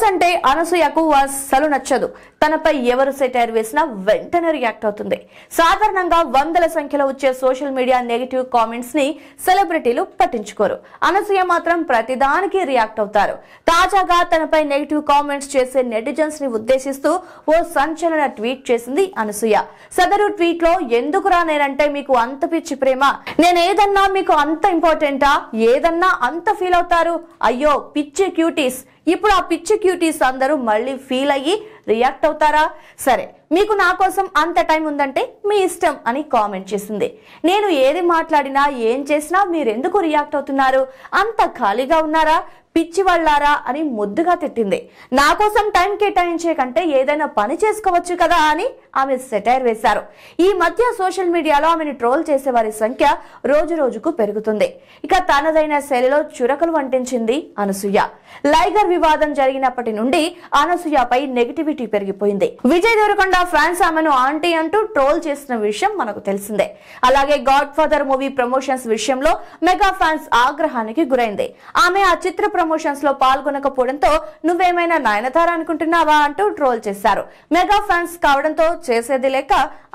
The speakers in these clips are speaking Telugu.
గర్ల్స్ అంటే అనసూయకు అసలు నచ్చదు తనపై ఎవరు సెటైర్ వేసినా వెంటనే రియాక్ట్ అవుతుంది సాధారణంగా వందల సంఖ్యలో వచ్చే సోషల్ మీడియా నెగిటివ్ కామెంట్స్ ని సెలబ్రిటీలు పట్టించుకోరు అనసూయ మాత్రం ప్రతిదానికి రియాక్ట్ అవుతారు తాజాగా తనపై నెగిటివ్ కామెంట్స్ చేసే నెటిజన్స్ ని ఉద్దేశిస్తూ ఓ సంచలన ట్వీట్ చేసింది అనసూయ సదరు ట్వీట్ లో ఎందుకు రానేనంటే మీకు అంత పిచ్చి ప్రేమ నేనేదన్నా మీకు అంత ఇంపార్టెంటా ఏదన్నా అంత ఫీల్ అవుతారు అయ్యో పిచ్చి క్యూటీస్ ಇಪ್ಪಳ ಆ ಪಿಚ್ಚರ್ ಕ್ಯೂಟೀಸ್ ಅಂದರು ಫೀಲ್ ಅಯ್ಯ ರಿಯಾಕ್ಟ್ ಅವುತಾರಾ ಸರಿ మీకు నా కోసం అంత టైం ఉందంటే మీ ఇష్టం అని కామెంట్ చేసింది నేను ఏది మాట్లాడినా ఏం చేసినా మీరెందుకు రియాక్ట్ అవుతున్నారు అంత ఖాళీగా ఉన్నారా పిచ్చి వాళ్ళారా అని ముద్దుగా తిట్టింది నా కోసం టైం కేటాయించే కంటే ఏదైనా పని చేసుకోవచ్చు కదా అని ఆమె సెటైర్ వేశారు ఈ మధ్య సోషల్ మీడియాలో ఆమెను ట్రోల్ చేసే వారి సంఖ్య రోజు రోజుకు పెరుగుతుంది ఇక తనదైన శైలిలో చురకలు వంటించింది అనసూయ లైగర్ వివాదం జరిగినప్పటి నుండి అనసూయపై నెగిటివిటీ పెరిగిపోయింది విజయ్ దేవరకొండ దీంతో ఫ్యాన్స్ ఆమెను ఆంటీ అంటూ ట్రోల్ చేసిన విషయం మనకు తెలిసిందే అలాగే గాడ్ ఫాదర్ మూవీ ప్రమోషన్స్ విషయంలో మెగా ఫ్యాన్స్ ఆగ్రహానికి గురైంది ఆమె ఆ చిత్ర ప్రమోషన్స్ లో పాల్గొనకపోవడంతో నువ్వేమైనా నయనతార అనుకుంటున్నావా అంటూ ట్రోల్ చేశారు మెగా ఫ్యాన్స్ కావడంతో చేసేది లేక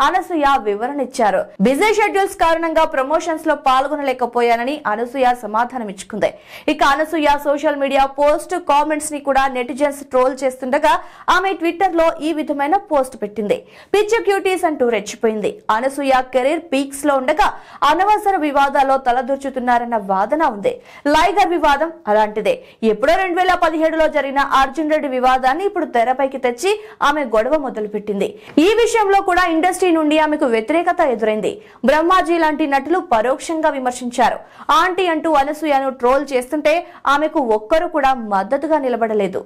అనసూయ వివరణ ఇచ్చారు బిజీ షెడ్యూల్స్ కారణంగా ప్రమోషన్స్ లో పాల్గొనలేకపోయానని అనసూయ సమాధానం ఇచ్చుకుంది ఇక Anasuya social media post comments ని కూడా నెటిజన్స్ ట్రోల్ చేస్తుండగా ఆమె ట్విట్టర్ లో ఈ విధమైన పోస్ట్ పెట్టారు పెట్టింది పిచ్చి క్యూటీస్ అంటూ రెచ్చిపోయింది అనసూయ కెరీర్ పీక్స్ లో ఉండగా అనవసర వివాదాల్లో తలదూర్చుతున్నారన్న వాదన ఉంది లైగర్ వివాదం అలాంటిదే ఎప్పుడో రెండు వేల పదిహేడులో జరిగిన అర్జున్ రెడ్డి వివాదాన్ని ఇప్పుడు తెరపైకి తెచ్చి ఆమె గొడవ మొదలుపెట్టింది ఈ విషయంలో కూడా ఇండస్ట్రీ నుండి ఆమెకు వ్యతిరేకత ఎదురైంది బ్రహ్మాజీ లాంటి నటులు పరోక్షంగా విమర్శించారు ఆంటీ అంటూ అనసూయను ట్రోల్ చేస్తుంటే ఆమెకు ఒక్కరు కూడా మద్దతుగా నిలబడలేదు